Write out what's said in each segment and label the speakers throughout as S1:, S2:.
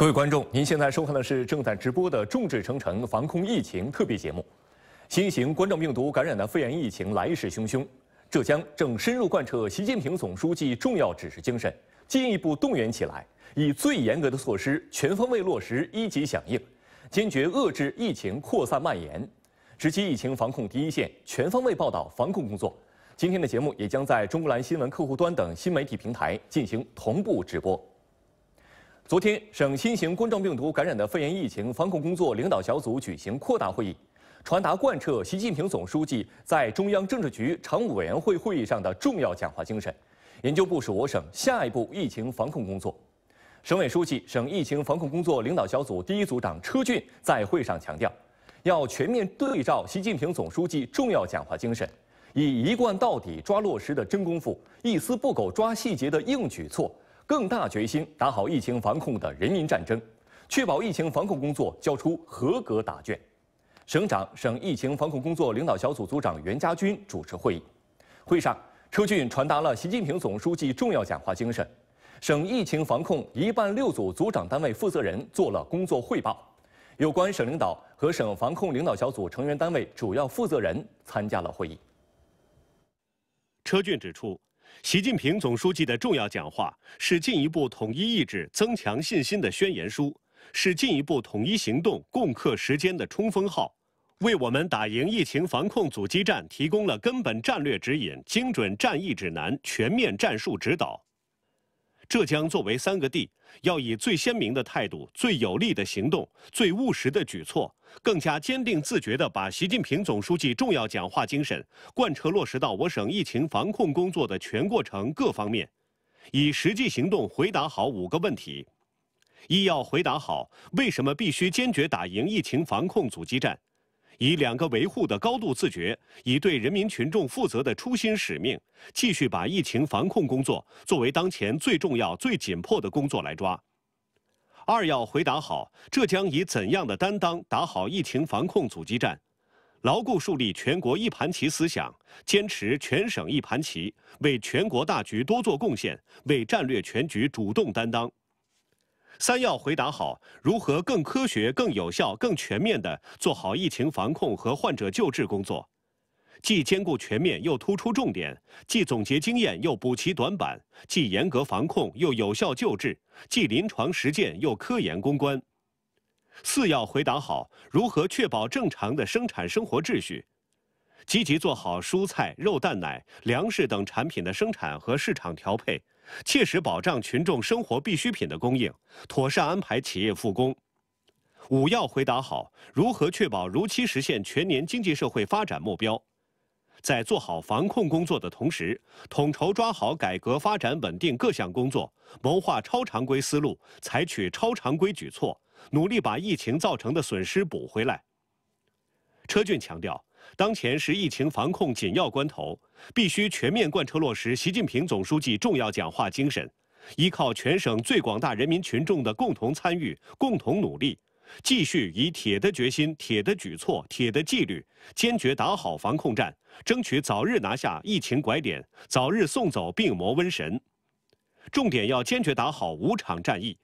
S1: 各位观众，您现在收看的是正在直播的《众志成城防控疫情》特别节目。新型冠状病毒感染的肺炎疫情来势汹汹，浙江正深入贯彻习近平总书记重要指示精神，进一步动员起来，以最严格的措施，全方位落实一级响应，坚决遏制疫情扩散蔓延。直击疫情防控第一线，全方位报道防控工作。今天的节目也将在中国蓝新闻客户端等新媒体平台进行同步直播。昨天，省新型冠状病毒感染的肺炎疫情防控工作领导小组举行扩大会议，传达贯彻习近平总书记在中央政治局常务委员会会议上的重要讲话精神，研究部署我省下一步疫情防控工作。省委书记、省疫情防控工作领导小组第一组长车俊在会上强调，要全面对照习近平总书记重要讲话精神，以一贯到底抓落实的真功夫，一丝不苟抓细节的硬举措。更大决心打好疫情防控的人民战争，确保疫情防控工作交出合格答卷。省长、省疫情防控工作领导小组组长袁家军主持会议。会上，车俊传达了习近平总书记重要讲话精神，省疫情防控一办六组组长单位负责人做了工作汇报。有关省领导和省防控领导小组成员单位主要负责人参加了会议。
S2: 车俊指出。习近平总书记的重要讲话是进一步统一意志、增强信心的宣言书，是进一步统一行动、共克时艰的冲锋号，为我们打赢疫情防控阻击战提供了根本战略指引、精准战役指南、全面战术指导。浙江作为三个地，要以最鲜明的态度、最有力的行动、最务实的举措，更加坚定自觉地把习近平总书记重要讲话精神贯彻落实到我省疫情防控工作的全过程各方面，以实际行动回答好五个问题：一要回答好为什么必须坚决打赢疫情防控阻击战。以两个维护的高度自觉，以对人民群众负责的初心使命，继续把疫情防控工作作为当前最重要、最紧迫的工作来抓。二要回答好浙江以怎样的担当打好疫情防控阻击战，牢固树立全国一盘棋思想，坚持全省一盘棋，为全国大局多做贡献，为战略全局主动担当。三要回答好如何更科学、更有效、更全面地做好疫情防控和患者救治工作，既兼顾全面又突出重点，既总结经验又补齐短板，既严格防控又有效救治，既临床实践又科研攻关。四要回答好如何确保正常的生产生活秩序，积极做好蔬菜、肉蛋奶、粮食等产品的生产和市场调配。切实保障群众生活必需品的供应，妥善安排企业复工。五要回答好如何确保如期实现全年经济社会发展目标。在做好防控工作的同时，统筹抓好改革发展稳定各项工作，谋划超常规思路，采取超常规举措，努力把疫情造成的损失补回来。车俊强调。当前是疫情防控紧要关头，必须全面贯彻落实习近平总书记重要讲话精神，依靠全省最广大人民群众的共同参与、共同努力，继续以铁的决心、铁的举措、铁的纪律，坚决打好防控战，争取早日拿下疫情拐点，早日送走病魔瘟神。重点要坚决打好五场战役：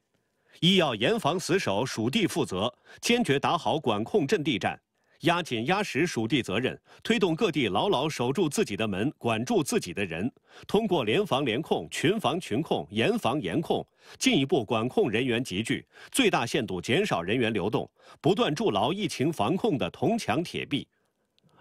S2: 一要严防死守、属地负责，坚决打好管控阵地战。压紧压实属地责任，推动各地牢牢守住自己的门，管住自己的人。通过联防联控、群防群控、严防严控，进一步管控人员集聚，最大限度减少人员流动，不断筑牢疫情防控的铜墙铁壁。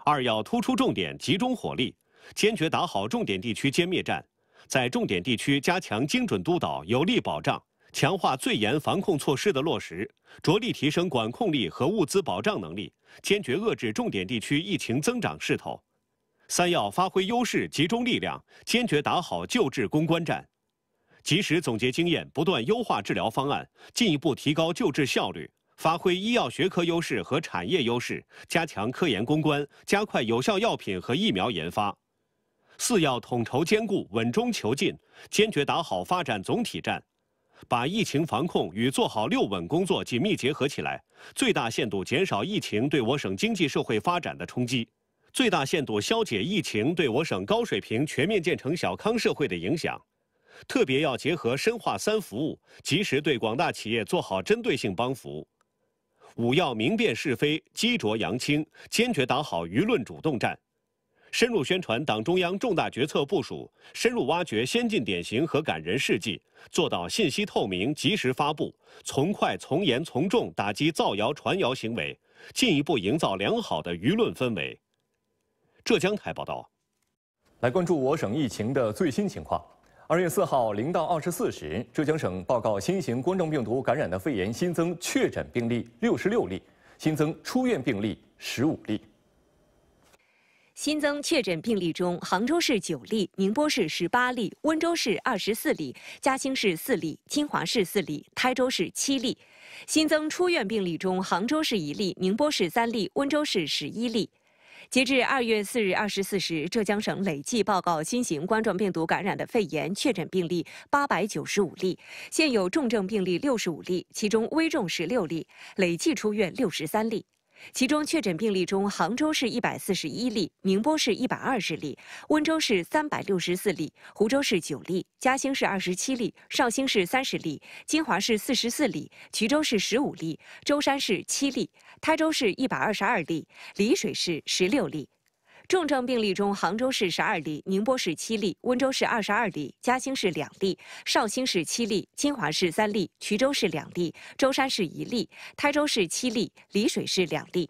S2: 二要突出重点，集中火力，坚决打好重点地区歼灭战，在重点地区加强精准督导，有力保障。强化最严防控措施的落实，着力提升管控力和物资保障能力，坚决遏制重点地区疫情增长势头。三要发挥优势，集中力量，坚决打好救治攻关战，及时总结经验，不断优化治疗方案，进一步提高救治效率，发挥医药学科优势和产业优势，加强科研攻关，加快有效药品和疫苗研发。四要统筹兼顾，稳中求进，坚决打好发展总体战。把疫情防控与做好六稳工作紧密结合起来，最大限度减少疫情对我省经济社会发展的冲击，最大限度消解疫情对我省高水平全面建成小康社会的影响。特别要结合深化“三服务”，及时对广大企业做好针对性帮扶。五要明辨是非，激浊扬清，坚决打好舆论主动战。深入宣传党中央重大决策部署，深入挖掘先进典型和感人事迹，做到信息透明、及时发布，从快、从严、从重打击造谣传谣行为，进一步营造良好的舆论氛围。浙江台报道。来关注我省疫情的最新情况。二月四号零到二十四
S1: 时，浙江省报告新型冠状病毒感染的肺炎新增确诊病例六十六例，新增出院病例十五例。
S3: 新增确诊病例中，杭州市九例，宁波市十八例，温州市二十四例，嘉兴市四例，金华市四例，台州市七例。新增出院病例中，杭州市一例，宁波市三例，温州市十一例。截至二月四日二十四时，浙江省累计报告新型冠状病毒感染的肺炎确诊病例八百九十五例，现有重症病例六十五例，其中危重十六例，累计出院六十三例。其中确诊病例中，杭州市一百四十一例，宁波市一百二十例，温州市三百六十四例，湖州市九例，嘉兴市二十七例，绍兴市三十例，金华市四十四例，衢州市十五例，舟山市七例，台州市一百二十二例，丽水市十六例。重症病例中，杭州市十二例，宁波市七例，温州市二十二例，嘉兴市两例，绍兴市七例，金华市三例，衢州市两例，舟山市一例，台州市七例，丽水市两例。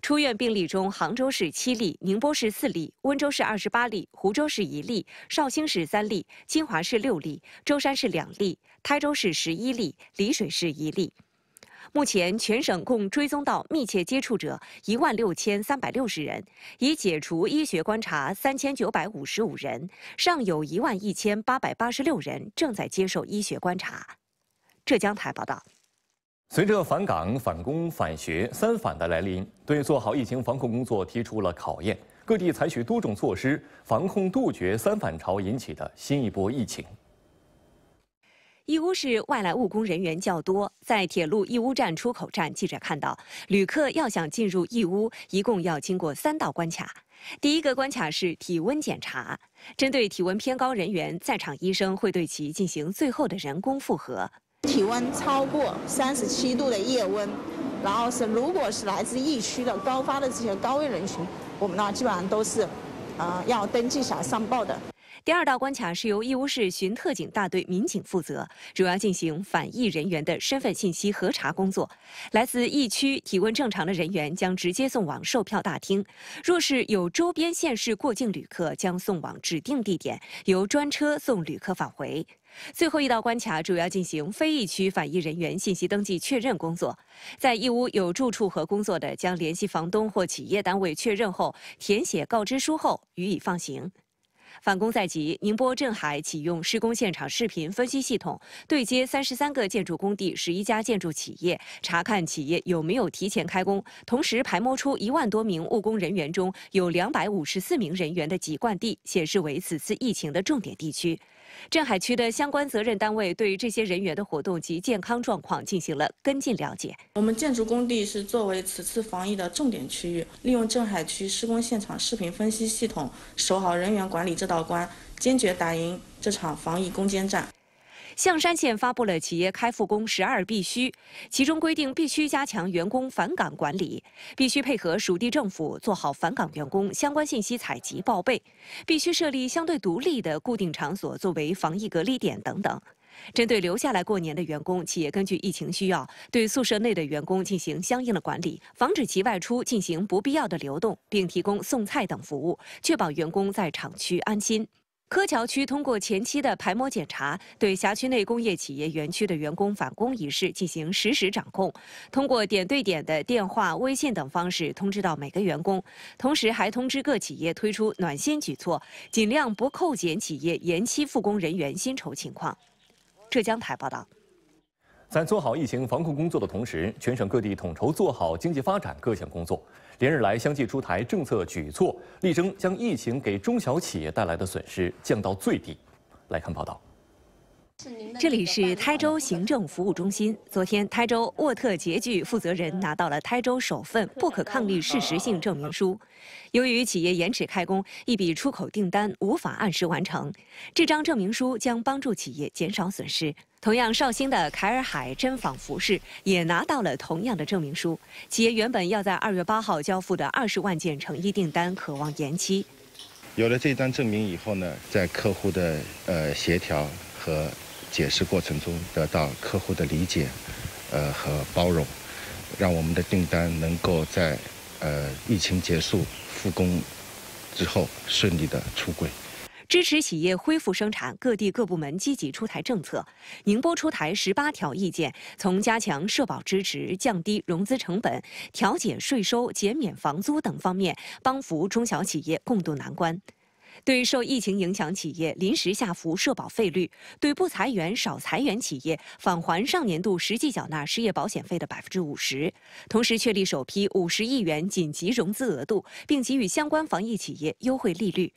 S3: 出院病例中，杭州市七例，宁波市四例，温州市二十八例，湖州市一例，绍兴市三例，金华市六例，舟山市两例，台州市十一例，丽水市一例。目前，全省共追踪到密切接触者一万六千三百六十人，已解除医学观察三千九百五十五人，尚有一万一千八百八十六人正在接受医学观察。浙江台报道。
S1: 随着返岗、返工、返学“三返”的来临，对做好疫情防控工作提出了考验。各地采取多种措施，防控杜绝“三返潮”引起的新一波疫情。
S3: 义乌市外来务工人员较多，在铁路义乌站出口站，记者看到，旅客要想进入义乌，一共要经过三道关卡。第一个关卡是体温检查，针对体温偏高人员，在场医生会对其进行最后的人工复核。体温超过三十七度的夜温，然后是如果是来自疫区的高发的这些高危人群，我们呢基本上都是，呃，要登记下上报的。第二道关卡是由义乌市巡特警大队民警负责，主要进行返疫人员的身份信息核查工作。来自疫区体温正常的人员将直接送往售票大厅；若是有周边县市过境旅客，将送往指定地点，由专车送旅客返回。最后一道关卡主要进行非疫区返疫人员信息登记确认工作。在义乌有住处和工作的，将联系房东或企业单位确认后，填写告知书后予以放行。返工在即，宁波镇海启用施工现场视频分析系统，对接三十三个建筑工地、十一家建筑企业，查看企业有没有提前开工，同时排摸出一万多名务工人员中，有两百五十四名人员的籍贯地显示为此次疫情的重点地区。镇海区的相关责任单位对这些人员的活动及健康状况进行了跟进了解。我们建筑工地是作为此次防疫的重点区域，利用镇海区施工现场视频分析系统，守好人员管理这道关，坚决打赢这场防疫攻坚战。象山县发布了企业开复工十二必须，其中规定必须加强员工返岗管理，必须配合属地政府做好返岗员工相关信息采集报备，必须设立相对独立的固定场所作为防疫隔离点等等。针对留下来过年的员工，企业根据疫情需要，对宿舍内的员工进行相应的管理，防止其外出进行不必要的流动，并提供送菜等服务，确保员工在厂区安心。柯桥区通过前期的排摸检查，对辖区内工业企业园区的员工返工一事进行实时掌控，通过点对点的电话、微信等方式通知到每个员工，同时还通知各企业推出暖心举措，尽量不扣减企业延期复工人员薪酬情况。浙江台报道，
S1: 在做好疫情防控工作的同时，全省各地统筹做好经济发展各项工作。连日来，相继出台政策举措，力争将疫情给中小企业带来的损失降到最低。来看报道。
S3: 这里是台州行政服务中心。昨天，台州沃特洁具负责人拿到了台州首份不可抗力事实性证明书。由于企业延迟开工，一笔出口订单无法按时完成，这张证明书将帮助企业减少损失。同样，绍兴的凯尔海珍纺服饰也拿到了同样的证明书。企业原本要在二月八号交付的二十万件成衣订单，渴望延期。
S1: 有了这张证明以后呢，在客户的呃协调和。解释过程中得到客户的理解，呃和包容，让我们的订单能够在呃疫情结束复工之后顺利的出柜。
S3: 支持企业恢复生产，各地各部门积极出台政策。宁波出台十八条意见，从加强社保支持、降低融资成本、调减税收、减免房租等方面帮扶中小企业共度难关。对受疫情影响企业临时下浮社保费率，对不裁员、少裁员企业返还上年度实际缴纳失业保险费的百分之五十，同时确立首批五十亿元紧急融资额度，并给予相关防疫企业优惠利率。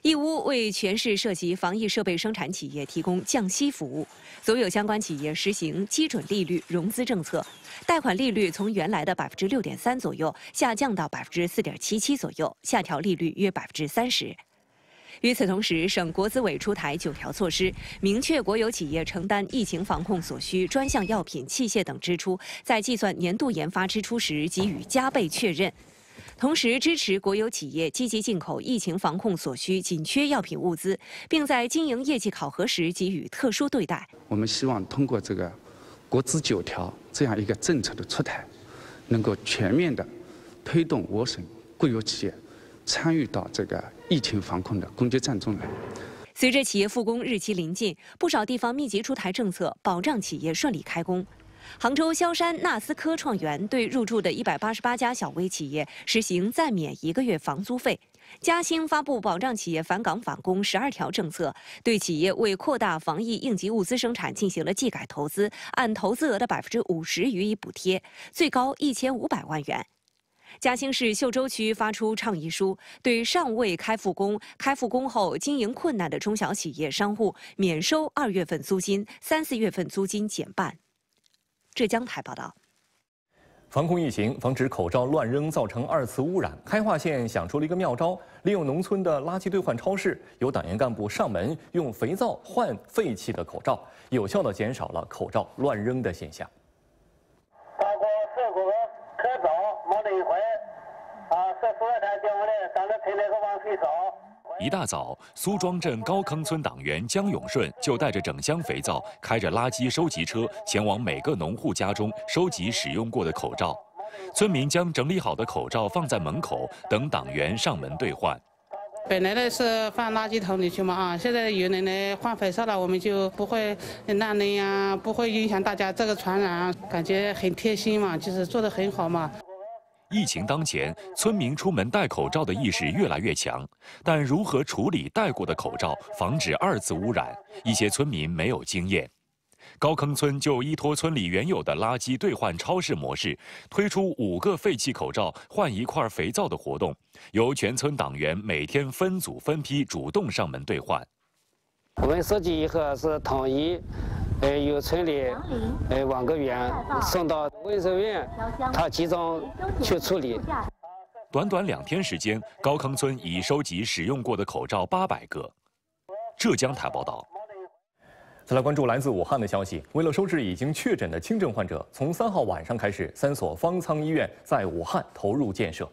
S3: 义乌为全市涉及防疫设备生产企业提供降息服务，所有相关企业实行基准利率融资政策，贷款利率从原来的百分之六点三左右下降到百分之四点七七左右，下调利率约百分之三十。与此同时，省国资委出台九条措施，明确国有企业承担疫情防控所需专项药品、器械等支出，在计算年度研发支出时给予加倍确认。同时支持国有企业积极进口疫情防控所需紧缺药品物资，并在经营业绩考核时给予特殊对待。
S2: 我们希望通过这个“国资九条”这样一个政策的出台，能够全面的推动我省国有企业参与到这个疫情防控的攻坚战中来。
S3: 随着企业复工日期临近，不少地方密集出台政策，保障企业顺利开工。杭州萧山纳斯科创园对入驻的188家小微企业实行暂免一个月房租费。嘉兴发布保障企业返岗返工十二条政策，对企业为扩大防疫应急物资生产进行了技改投资，按投资额的百分之五十予以补贴，最高一千五百万元。嘉兴市秀洲区发出倡议书，对尚未开复工、开复工后经营困难的中小企业、商户免收二月份租金，三四月份租金减半。浙江台报道：
S1: 防控疫情，防止口罩乱扔造成二次污染。开化县想出了一个妙招，利用农村的垃圾兑换超市，由党员干部上门用肥皂换废弃的口罩，有效地减少了口罩乱扔的现象。啊，
S2: 是咱那个往
S1: 一大早，苏庄镇高坑村党员江永顺就带着整箱肥皂，开着垃圾收集车，前往每个农户家中收集使用过的口罩。村民将整理好的口罩放在门口，等党员上门兑换。本来呢是放垃圾桶里去嘛啊，现在有人来换肥皂了，我们就不会烂了呀，不会影响大家这个传染，感觉很贴心嘛，就是做的很好嘛。疫情当前，村民出门戴口罩的意识越来越强，但如何处理戴过的口罩，防止二次污染，一些村民没有经验。高坑村就依托村里原有的垃圾兑换超市模式，推出五个废弃口罩换一块肥皂的活动，由全村党员每天分组分批主动上门兑换。我们设计一个是统一。哎，由村里哎网格员送到卫生院，他集中去处理。短短两天时间，高坑村已收集使用过的口罩八百个。浙江台报道。再来关注来自武汉的消息。为了收治已经确诊的轻症患者，从三号晚上开始，三所方舱医院在武汉投入建设。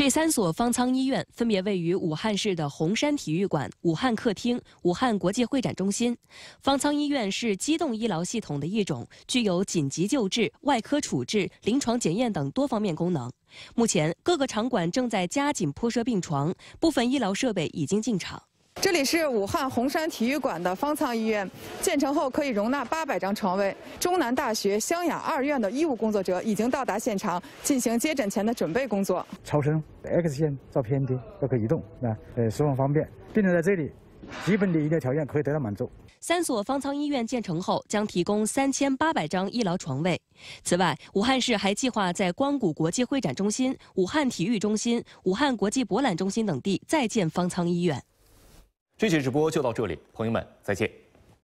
S3: 这三所方舱医院分别位于武汉市的洪山体育馆、武汉客厅、武汉国际会展中心。方舱医院是机动医疗系统的一种，具有紧急救治、外科处置、临床检验等多方面功能。目前，各个场馆正在加紧铺设病床，部分医疗设备已经进场。
S1: 这里是武汉洪山体育馆的方舱医院，建成后可以容纳八百张床位。中南大学湘雅二院的医务工作者已经到达现场，进行接诊前的准备工作。超声、X 线、照片的都可以移动，啊，呃，使用方便。病人在这里，基本的医疗条件可以得到满足。三
S3: 所方舱医院建成后，将提供三千八百张医疗床位。此外，武汉市还计划在光谷国际会展中心、武汉体育中心、武汉国际博览中心
S1: 等地再建方舱医院。这期直播就到这里，朋友们再见。